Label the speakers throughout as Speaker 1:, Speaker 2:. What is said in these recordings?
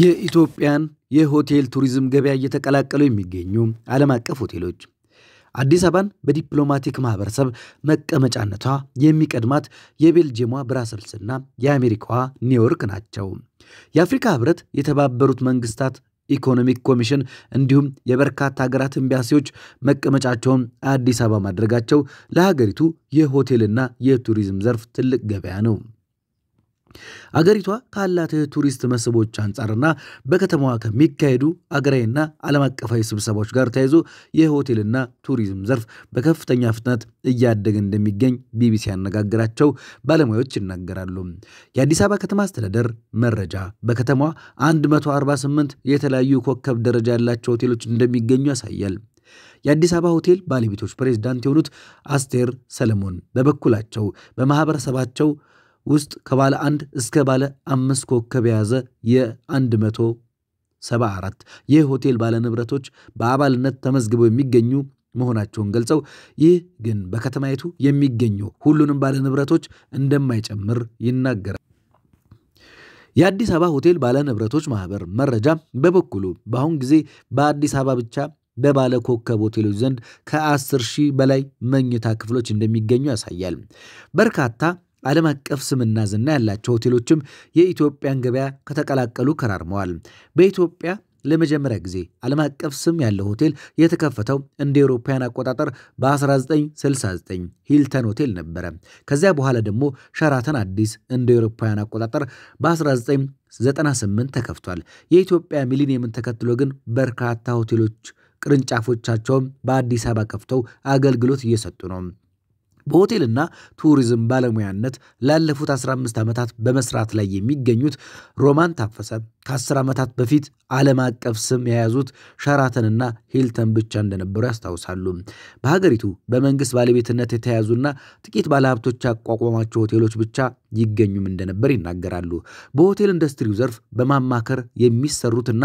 Speaker 1: የኢትዮጵያን የሆቴል ቱሪዝም ገበያ እየተቀላቀሉ የሚገኙ ዓለም አቀፍ ሆቴሎች አዲስ አበባን በዲፕሎማቲክ ማህበረሰብ መቀመጫነቷ የሚቀድማት የቤልጅየሟ ብራሰልስና የአሜሪካዋ ኒውዮርክ ናቸው። የአፍሪካ ህብረት፣ የተባበሩት መንግስታት ኢኮኖሚክ ኮሚሽን እንዲሁም የበርካታ ሀገራት ኤምባሲዎች መቀመጫቸውን አዲስ አበባ ማድረጋቸው ለሀገሪቱ የሆቴልና የቱሪዝም ዘርፍ ትልቅ ገበያ ነው። አገሪቷ ካላት የቱሪስት መስህቦች አንጻርና በከተማዋ ከሚካሄዱ አገራዊና ዓለም አቀፋዊ ስብሰባዎች ጋር ተያይዞ የሆቴልና ቱሪዝም ዘርፍ በከፍተኛ ፍጥነት እያደገ እንደሚገኝ ቢቢሲ ያነጋገራቸው ባለሙያዎች ይናገራሉ። የአዲስ አበባ ከተማ አስተዳደር መረጃ በከተማዋ 148 የተለያዩ ኮከብ ደረጃ ያላቸው ሆቴሎች እንደሚገኙ ያሳያል። የአዲስ አበባ ሆቴል ባለቤቶች ፕሬዝዳንት የሆኑት አስቴር ሰለሞን በበኩላቸው በማኅበረሰባቸው ውስጥ ከባለ አንድ እስከ ባለ አምስት ኮከብ የያዘ የ174 የሆቴል ባለንብረቶች በአባልነት ተመዝግበው የሚገኙ መሆናቸውን ገልጸው ይህ ግን በከተማይቱ የሚገኙ ሁሉንም ባለንብረቶች እንደማይጨምር ይናገራል። የአዲስ አበባ ሆቴል ባለንብረቶች ማህበር መረጃ በበኩሉ በአሁን ጊዜ በአዲስ አበባ ብቻ በባለ ኮከብ ሆቴሎች ዘንድ ከ10 ሺህ በላይ መኝታ ክፍሎች እንደሚገኙ ያሳያል። በርካታ ዓለም አቀፍ ስምና ዝና ያላቸው ሆቴሎችም የኢትዮጵያን ገበያ ከተቀላቀሉ ከራርመዋል። በኢትዮጵያ ለመጀመሪያ ጊዜ ዓለም አቀፍ ስም ያለው ሆቴል የተከፈተው እንደ ኤሮፓያን አቆጣጠር በ1969 ሂልተን ሆቴል ነበረ። ከዚያ በኋላ ደግሞ ሸራተን አዲስ እንደ ኤሮፓያን አቆጣጠር በ1998 ተከፍቷል። የኢትዮጵያ ሚሊኒየምን ተከትሎ ግን በርካታ ሆቴሎች ቅርንጫፎቻቸውን በአዲስ አበባ ከፍተው አገልግሎት እየሰጡ ነው። በሆቴልና ቱሪዝም ባለሙያነት ላለፉት 15 ዓመታት በመስራት ላይ የሚገኙት ሮማን ታፈሰ ከ10 ዓመታት በፊት ዓለም አቀፍ ስም የያዙት ሸራተንና ሂልተን ብቻ እንደነበሩ ያስታውሳሉ። በሀገሪቱ በመንግስት ባለቤትነት የተያዙና ጥቂት ባለሀብቶች ያቋቋሟቸው ሆቴሎች ብቻ ይገኙም እንደነበር ይናገራሉ። በሆቴል ኢንዱስትሪው ዘርፍ በማማከር የሚሰሩትና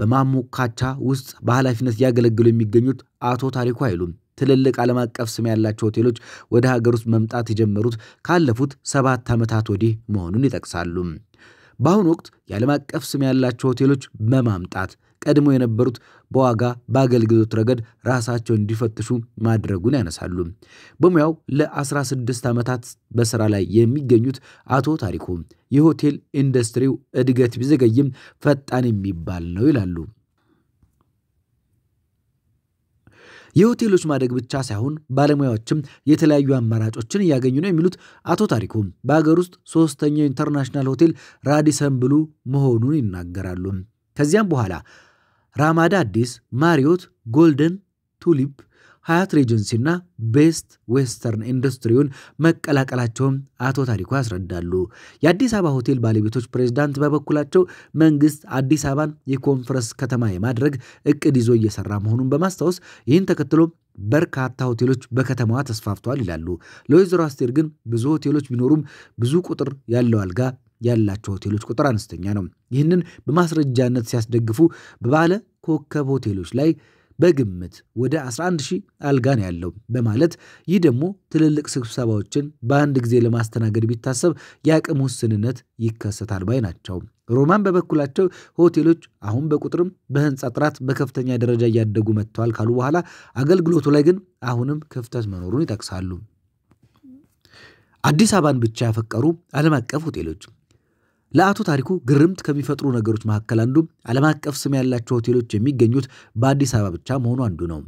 Speaker 1: በማሞካቻ ውስጥ በኃላፊነት እያገለገሉ የሚገኙት አቶ ታሪኩ አይሉም ትልልቅ ዓለም አቀፍ ስም ያላቸው ሆቴሎች ወደ ሀገር ውስጥ መምጣት የጀመሩት ካለፉት ሰባት ዓመታት ወዲህ መሆኑን ይጠቅሳሉ። በአሁኑ ወቅት የዓለም አቀፍ ስም ያላቸው ሆቴሎች በማምጣት ቀድሞ የነበሩት በዋጋ በአገልግሎት ረገድ ራሳቸውን እንዲፈትሹ ማድረጉን ያነሳሉ። በሙያው ለ16 ዓመታት በሥራ ላይ የሚገኙት አቶ ታሪኩ የሆቴል ኢንዱስትሪው እድገት ቢዘገይም ፈጣን የሚባል ነው ይላሉ። የሆቴሎች ማደግ ብቻ ሳይሆን ባለሙያዎችም የተለያዩ አማራጮችን እያገኙ ነው የሚሉት አቶ ታሪኩ በሀገር ውስጥ ሶስተኛው ኢንተርናሽናል ሆቴል ራዲሰን ብሉ መሆኑን ይናገራሉ። ከዚያም በኋላ ራማዳ አዲስ፣ ማሪዮት፣ ጎልደን ቱሊፕ፣ ሀያት ሬጀንሲ እና ቤስት ዌስተርን ኢንዱስትሪውን መቀላቀላቸውን አቶ ታሪኩ ያስረዳሉ። የአዲስ አበባ ሆቴል ባለቤቶች ፕሬዝዳንት በበኩላቸው መንግስት አዲስ አበባን የኮንፈረንስ ከተማ የማድረግ እቅድ ይዞ እየሰራ መሆኑን በማስታወስ ይህን ተከትሎ በርካታ ሆቴሎች በከተማዋ ተስፋፍተዋል ይላሉ። ለወይዘሮ አስቴር ግን ብዙ ሆቴሎች ቢኖሩም ብዙ ቁጥር ያለው አልጋ ያላቸው ሆቴሎች ቁጥር አነስተኛ ነው። ይህንን በማስረጃነት ሲያስደግፉ በባለ ኮከብ ሆቴሎች ላይ በግምት ወደ 11 ሺህ አልጋን ያለው በማለት ይህ ደግሞ ትልልቅ ስብሰባዎችን በአንድ ጊዜ ለማስተናገድ ቢታሰብ የአቅም ውስንነት ይከሰታል ባይ ናቸው። ሮማን በበኩላቸው ሆቴሎች አሁን በቁጥርም በህንፃ ጥራት በከፍተኛ ደረጃ እያደጉ መጥተዋል ካሉ በኋላ አገልግሎቱ ላይ ግን አሁንም ክፍተት መኖሩን ይጠቅሳሉ። አዲስ አበባን ብቻ ያፈቀሩ ዓለም አቀፍ ሆቴሎች ለአቶ ታሪኩ ግርምት ከሚፈጥሩ ነገሮች መካከል አንዱ ዓለም አቀፍ ስም ያላቸው ሆቴሎች የሚገኙት በአዲስ አበባ ብቻ መሆኑ አንዱ ነው።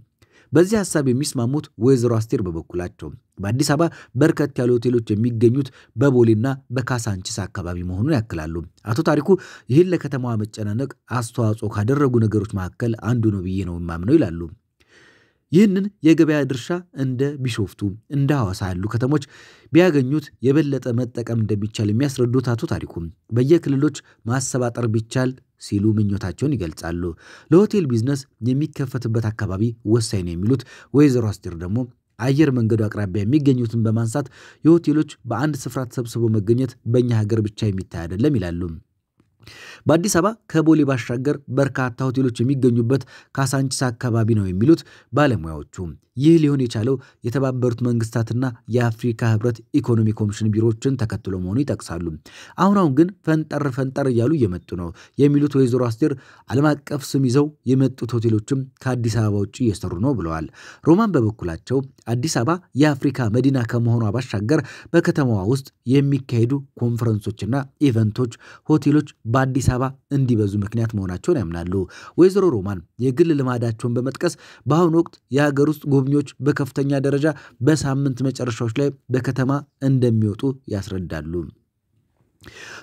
Speaker 1: በዚህ ሀሳብ የሚስማሙት ወይዘሮ አስቴር በበኩላቸው በአዲስ አበባ በርከት ያሉ ሆቴሎች የሚገኙት በቦሌና በካሳንቺስ አካባቢ መሆኑን ያክላሉ። አቶ ታሪኩ ይህን ለከተማዋ መጨናነቅ አስተዋጽኦ ካደረጉ ነገሮች መካከል አንዱ ነው ብዬ ነው የማምነው ይላሉ። ይህንን የገበያ ድርሻ እንደ ቢሾፍቱ እንደ ሐዋሳ ያሉ ከተሞች ቢያገኙት የበለጠ መጠቀም እንደሚቻል የሚያስረዱት አቶ ታሪኩም በየክልሎች ማሰባጠር ቢቻል ሲሉ ምኞታቸውን ይገልጻሉ። ለሆቴል ቢዝነስ የሚከፈትበት አካባቢ ወሳኝ ነው የሚሉት ወይዘሮ አስቴር ደግሞ አየር መንገዱ አቅራቢያ የሚገኙትን በማንሳት የሆቴሎች በአንድ ስፍራ ተሰብስቦ መገኘት በእኛ ሀገር ብቻ የሚታይ አይደለም ይላሉ። በአዲስ አበባ ከቦሌ ባሻገር በርካታ ሆቴሎች የሚገኙበት ካሳንቺስ አካባቢ ነው የሚሉት ባለሙያዎቹ። ይህ ሊሆን የቻለው የተባበሩት መንግስታትና የአፍሪካ ህብረት ኢኮኖሚ ኮሚሽን ቢሮዎችን ተከትሎ መሆኑ ይጠቅሳሉ። አሁን አሁን ግን ፈንጠር ፈንጠር እያሉ እየመጡ ነው የሚሉት ወይዘሮ አስቴር ዓለም አቀፍ ስም ይዘው የመጡት ሆቴሎችም ከአዲስ አበባ ውጭ እየሰሩ ነው ብለዋል። ሮማን በበኩላቸው አዲስ አበባ የአፍሪካ መዲና ከመሆኗ ባሻገር በከተማዋ ውስጥ የሚካሄዱ ኮንፈረንሶችና ኢቨንቶች ሆቴሎች በአዲስ አበባ እንዲበዙ ምክንያት መሆናቸውን ያምናሉ። ወይዘሮ ሮማን የግል ልማዳቸውን በመጥቀስ በአሁኑ ወቅት የሀገር ውስጥ ጎብኚዎች በከፍተኛ ደረጃ በሳምንት መጨረሻዎች ላይ በከተማ እንደሚወጡ ያስረዳሉ።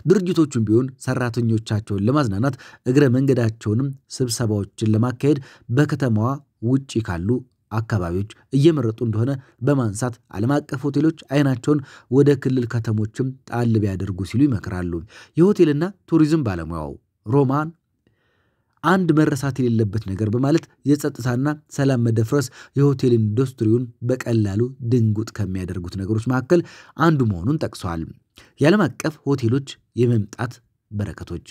Speaker 1: ድርጅቶቹም ቢሆን ሰራተኞቻቸውን ለማዝናናት እግረ መንገዳቸውንም ስብሰባዎችን ለማካሄድ በከተማዋ ውጪ ካሉ አካባቢዎች እየመረጡ እንደሆነ በማንሳት ዓለም አቀፍ ሆቴሎች አይናቸውን ወደ ክልል ከተሞችም ጣል ቢያደርጉ ሲሉ ይመክራሉ። የሆቴልና ቱሪዝም ባለሙያው ሮማን አንድ መረሳት የሌለበት ነገር በማለት የጸጥታና ሰላም መደፍረስ የሆቴል ኢንዱስትሪውን በቀላሉ ድንጉጥ ከሚያደርጉት ነገሮች መካከል አንዱ መሆኑን ጠቅሰዋል። የዓለም አቀፍ ሆቴሎች የመምጣት በረከቶች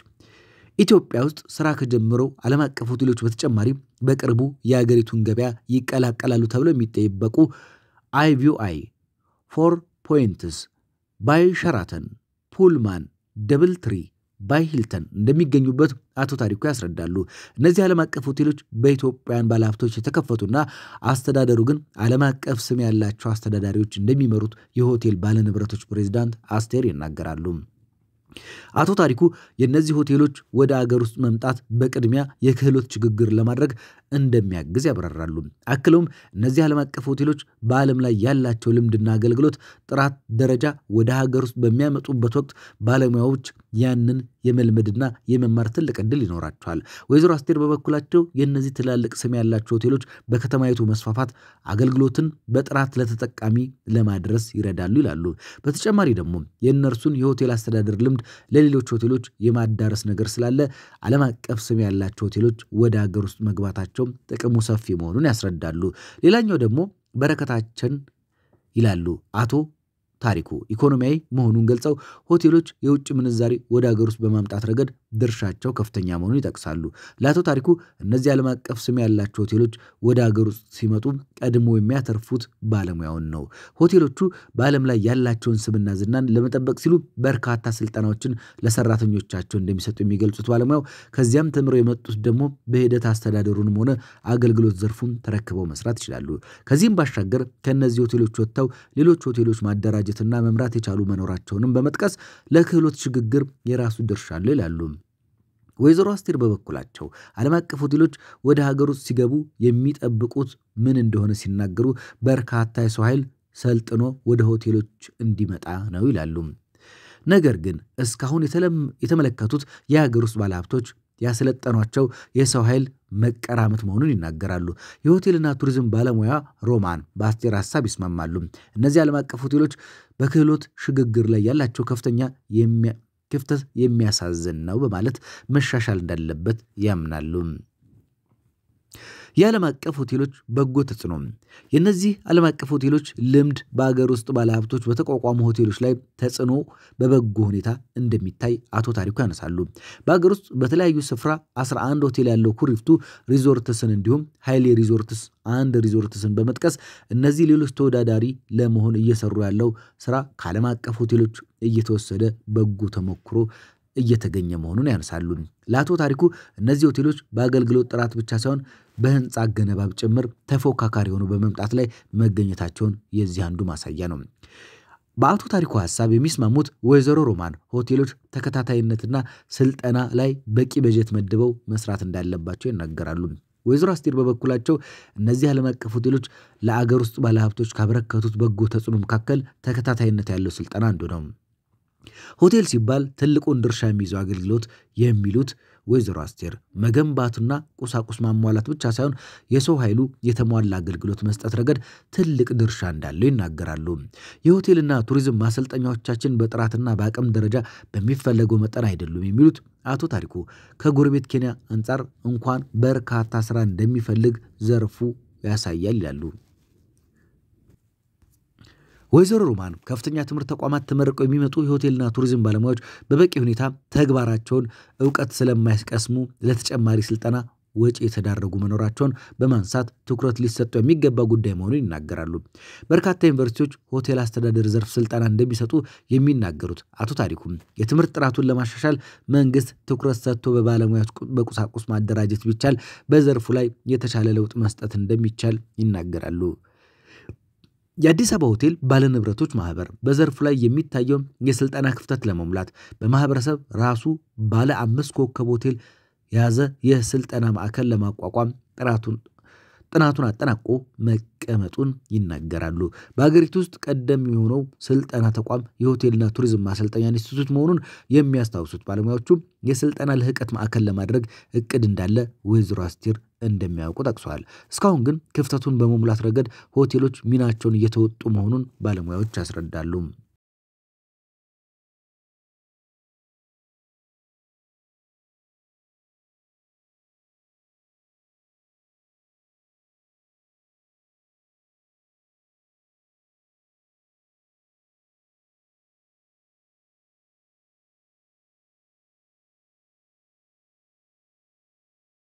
Speaker 1: ኢትዮጵያ ውስጥ ስራ ከጀምሮ ዓለም አቀፍ ሆቴሎች በተጨማሪ በቅርቡ የአገሪቱን ገበያ ይቀላቀላሉ ተብለው የሚጠበቁ አይቪአይ፣ ፎር ፖይንትስ፣ ባይ ሸራተን፣ ፑልማን፣ ደብል ትሪ ባይ ሂልተን እንደሚገኙበት አቶ ታሪኩ ያስረዳሉ። እነዚህ ዓለም አቀፍ ሆቴሎች በኢትዮጵያውያን ባለሀብቶች የተከፈቱና አስተዳደሩ ግን ዓለም አቀፍ ስም ያላቸው አስተዳዳሪዎች እንደሚመሩት የሆቴል ባለንብረቶች ፕሬዚዳንት አስቴር ይናገራሉ። አቶ ታሪኩ የእነዚህ ሆቴሎች ወደ አገር ውስጥ መምጣት በቅድሚያ የክህሎት ሽግግር ለማድረግ እንደሚያግዝ ያብራራሉ። አክለውም እነዚህ ዓለም አቀፍ ሆቴሎች በዓለም ላይ ያላቸው ልምድና አገልግሎት ጥራት ደረጃ ወደ ሀገር ውስጥ በሚያመጡበት ወቅት ባለሙያዎች ያንን የመልመድና የመማር ትልቅ እድል ይኖራቸዋል። ወይዘሮ አስቴር በበኩላቸው የእነዚህ ትላልቅ ስም ያላቸው ሆቴሎች በከተማይቱ መስፋፋት አገልግሎትን በጥራት ለተጠቃሚ ለማድረስ ይረዳሉ ይላሉ። በተጨማሪ ደግሞ የእነርሱን የሆቴል አስተዳደር ልምድ ልምድ ለሌሎች ሆቴሎች የማዳረስ ነገር ስላለ ዓለም አቀፍ ስም ያላቸው ሆቴሎች ወደ ሀገር ውስጥ መግባታቸውም ጥቅሙ ሰፊ መሆኑን ያስረዳሉ። ሌላኛው ደግሞ በረከታችን ይላሉ አቶ ታሪኩ ኢኮኖሚያዊ መሆኑን ገልጸው ሆቴሎች የውጭ ምንዛሪ ወደ ሀገር ውስጥ በማምጣት ረገድ ድርሻቸው ከፍተኛ መሆኑን ይጠቅሳሉ። ለአቶ ታሪኩ እነዚህ ዓለም አቀፍ ስም ያላቸው ሆቴሎች ወደ ሀገር ውስጥ ሲመጡ ቀድሞ የሚያተርፉት ባለሙያውን ነው። ሆቴሎቹ በዓለም ላይ ያላቸውን ስምና ዝናን ለመጠበቅ ሲሉ በርካታ ስልጠናዎችን ለሰራተኞቻቸው እንደሚሰጡ የሚገልጹት ባለሙያው ከዚያም ተምረው የመጡት ደግሞ በሂደት አስተዳደሩንም ሆነ አገልግሎት ዘርፉን ተረክበው መስራት ይችላሉ። ከዚህም ባሻገር ከእነዚህ ሆቴሎች ወጥተው ሌሎች ሆቴሎች ማደራጀ ማደራጀትና መምራት የቻሉ መኖራቸውንም በመጥቀስ ለክህሎት ሽግግር የራሱ ድርሻ አለው ይላሉ። ወይዘሮ አስቴር በበኩላቸው ዓለም አቀፍ ሆቴሎች ወደ ሀገር ውስጥ ሲገቡ የሚጠብቁት ምን እንደሆነ ሲናገሩ በርካታ የሰው ኃይል ሰልጥኖ ወደ ሆቴሎች እንዲመጣ ነው ይላሉ። ነገር ግን እስካሁን የተመለከቱት የሀገር ውስጥ ባለሀብቶች ያሰለጠኗቸው የሰው ኃይል መቀራመት መሆኑን ይናገራሉ። የሆቴልና ቱሪዝም ባለሙያ ሮማን በአስቴር ሀሳብ ይስማማሉ። እነዚህ ዓለም አቀፍ ሆቴሎች በክህሎት ሽግግር ላይ ያላቸው ከፍተኛ ክፍተት የሚያሳዝን ነው በማለት መሻሻል እንዳለበት ያምናሉ። የዓለም አቀፍ ሆቴሎች በጎ ተጽዕኖ የእነዚህ ዓለም አቀፍ ሆቴሎች ልምድ በአገር ውስጥ ባለሀብቶች በተቋቋሙ ሆቴሎች ላይ ተጽዕኖ በበጎ ሁኔታ እንደሚታይ አቶ ታሪኩ ያነሳሉ። በአገር ውስጥ በተለያዩ ስፍራ 11 ሆቴል ያለው ኩሪፍቱ ሪዞርትስን እንዲሁም ኃይሌ ሪዞርትስ አንድ ሪዞርትስን በመጥቀስ እነዚህ ሌሎች ተወዳዳሪ ለመሆን እየሰሩ ያለው ስራ ከዓለም አቀፍ ሆቴሎች እየተወሰደ በጎ ተሞክሮ እየተገኘ መሆኑን ያነሳሉ። ለአቶ ታሪኩ እነዚህ ሆቴሎች በአገልግሎት ጥራት ብቻ ሳይሆን በህንፃ አገነባብ ጭምር ተፎካካሪ ሆኑ በመምጣት ላይ መገኘታቸውን የዚህ አንዱ ማሳያ ነው። በአቶ ታሪኩ ሀሳብ የሚስማሙት ወይዘሮ ሮማን ሆቴሎች ተከታታይነትና ስልጠና ላይ በቂ በጀት መድበው መስራት እንዳለባቸው ይናገራሉ። ወይዘሮ አስቴር በበኩላቸው እነዚህ ዓለም አቀፍ ሆቴሎች ለአገር ውስጥ ባለሀብቶች ካበረከቱት በጎ ተጽዕኖ መካከል ተከታታይነት ያለው ስልጠና አንዱ ነው። ሆቴል ሲባል ትልቁን ድርሻ የሚይዘው አገልግሎት የሚሉት ወይዘሮ አስቴር መገንባቱና ቁሳቁስ ማሟላት ብቻ ሳይሆን የሰው ኃይሉ የተሟላ አገልግሎት መስጠት ረገድ ትልቅ ድርሻ እንዳለው ይናገራሉ። የሆቴልና ቱሪዝም ማሰልጠኛዎቻችን በጥራትና በአቅም ደረጃ በሚፈለገው መጠን አይደሉም የሚሉት አቶ ታሪኩ ከጎረቤት ኬንያ አንጻር እንኳን በርካታ ስራ እንደሚፈልግ ዘርፉ ያሳያል ይላሉ። ወይዘሮ ሩማን ከፍተኛ ትምህርት ተቋማት ተመርቀው የሚመጡ የሆቴልና ቱሪዝም ባለሙያዎች በበቂ ሁኔታ ተግባራቸውን እውቀት ስለማይቀስሙ ለተጨማሪ ስልጠና ወጪ የተዳረጉ መኖራቸውን በማንሳት ትኩረት ሊሰጠው የሚገባ ጉዳይ መሆኑን ይናገራሉ። በርካታ ዩኒቨርሲቲዎች ሆቴል አስተዳደር ዘርፍ ስልጠና እንደሚሰጡ የሚናገሩት አቶ ታሪኩም የትምህርት ጥራቱን ለማሻሻል መንግስት ትኩረት ሰጥቶ በባለሙያ በቁሳቁስ ማደራጀት ቢቻል በዘርፉ ላይ የተሻለ ለውጥ መስጠት እንደሚቻል ይናገራሉ። የአዲስ አበባ ሆቴል ባለንብረቶች ማህበር በዘርፉ ላይ የሚታየውን የስልጠና ክፍተት ለመሙላት በማህበረሰብ ራሱ ባለ አምስት ኮከብ ሆቴል የያዘ የስልጠና ማዕከል ለማቋቋም ጥራቱን ጥናቱን አጠናቆ መቀመጡን ይናገራሉ። በሀገሪቱ ውስጥ ቀደም የሆነው ስልጠና ተቋም የሆቴልና ቱሪዝም ማሰልጠኛ ኢንስቲቱት መሆኑን የሚያስታውሱት ባለሙያዎቹ የስልጠና ልህቀት ማዕከል ለማድረግ እቅድ እንዳለ ወይዘሮ አስቴር እንደሚያውቁ ጠቅሰዋል። እስካሁን ግን ክፍተቱን በመሙላት ረገድ ሆቴሎች ሚናቸውን እየተወጡ መሆኑን ባለሙያዎች ያስረዳሉ።